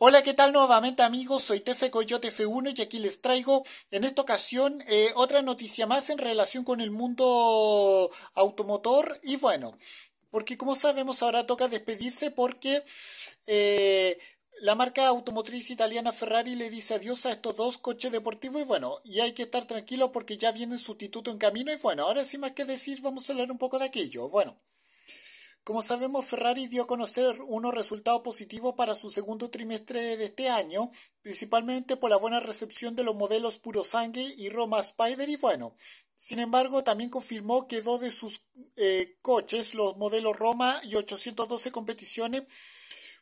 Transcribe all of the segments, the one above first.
Hola, ¿qué tal nuevamente amigos? Soy Tefe Coyote F1 y aquí les traigo en esta ocasión eh, otra noticia más en relación con el mundo automotor y bueno, porque como sabemos ahora toca despedirse porque eh, la marca automotriz italiana Ferrari le dice adiós a estos dos coches deportivos y bueno, y hay que estar tranquilo porque ya viene el sustituto en camino y bueno, ahora sin más que decir vamos a hablar un poco de aquello. Bueno. Como sabemos, Ferrari dio a conocer unos resultados positivos para su segundo trimestre de este año, principalmente por la buena recepción de los modelos Puro Sangue y Roma Spider y bueno. Sin embargo, también confirmó que dos de sus eh, coches, los modelos Roma y 812 competiciones,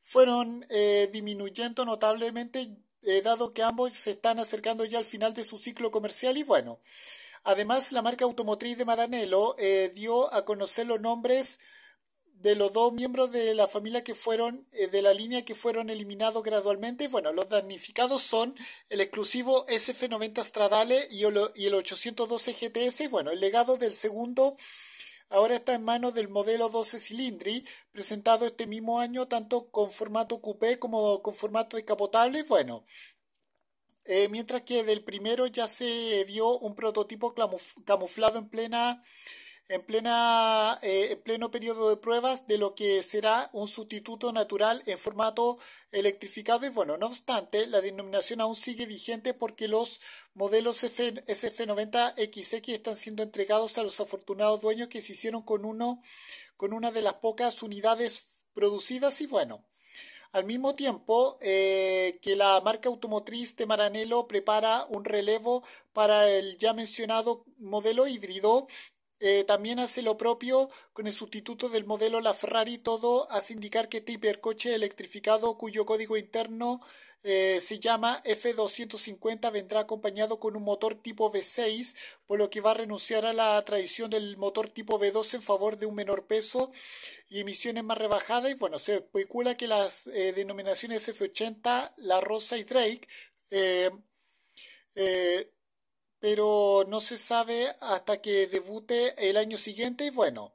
fueron eh, disminuyendo notablemente, eh, dado que ambos se están acercando ya al final de su ciclo comercial y bueno. Además, la marca automotriz de Maranello dio a conocer los nombres de los dos miembros de la familia que fueron, eh, de la línea que fueron eliminados gradualmente. Bueno, los damnificados son el exclusivo SF90 Stradale y el, 812 GTS. Bueno, el legado del segundo ahora está en manos del modelo 12 cilindri, presentado este mismo año tanto con formato coupé como con formato de capotable. Bueno, eh, mientras que del primero ya se vio un prototipo camuflado en plena en, plena, eh, en pleno periodo de pruebas de lo que será un sustituto natural en formato electrificado. Y bueno, no obstante, la denominación aún sigue vigente porque los modelos SF, 90 xx están siendo entregados a los afortunados dueños que se hicieron con, uno, con una de las pocas unidades producidas. Y bueno. Al mismo tiempo eh, que la marca automotriz de Maranelo prepara un relevo para el ya mencionado modelo híbrido eh, también hace lo propio con el sustituto del modelo La Ferrari, todo hace indicar que este hipercoche electrificado cuyo código interno eh, se llama F250 vendrá acompañado con un motor tipo V6, por lo que va a renunciar a la tradición del motor tipo v 12 en favor de un menor peso y emisiones más rebajadas. Y bueno, se especula que las eh, denominaciones F80, La Rosa y Drake pero no se sabe hasta que debute el año siguiente y bueno.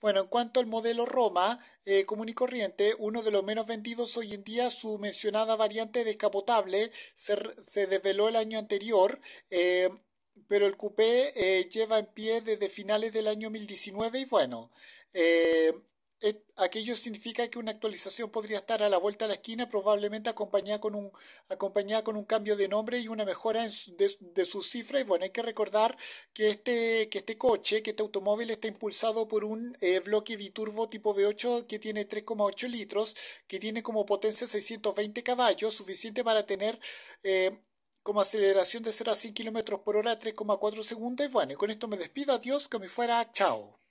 Bueno, en cuanto al modelo Roma, eh, común y corriente, uno de los menos vendidos hoy en día, su mencionada variante descapotable se, se desveló el año anterior. Eh, pero el coupé eh, lleva en pie desde finales del año 2019 y bueno, eh, aquello significa que una actualización podría estar a la vuelta de la esquina, probablemente acompañada con un, acompañada con un cambio de nombre y una mejora de, sus cifras. Y bueno, hay que recordar que este, que este coche, que este automóvil está impulsado por un eh, bloque biturbo tipo V8 que tiene 3,8 litros, que tiene como potencia 620 caballos, suficiente para tener... Eh, como aceleración de 0 a 100 km por hora 3,4 segundos. Y bueno, y con esto me despido. Adiós, que me fuera. Chao.